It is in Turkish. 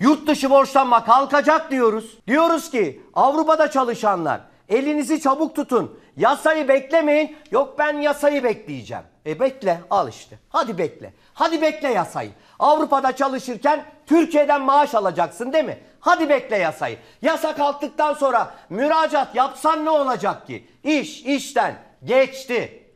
Yurt dışı borçlanma kalkacak diyoruz. Diyoruz ki Avrupa'da çalışanlar elinizi çabuk tutun. Yasayı beklemeyin. Yok ben yasayı bekleyeceğim. E bekle al işte. Hadi bekle. Hadi bekle yasayı. Avrupa'da çalışırken Türkiye'den maaş alacaksın değil mi? Hadi bekle yasayı. Yasa kalktıktan sonra müracaat yapsan ne olacak ki? İş işten geçti.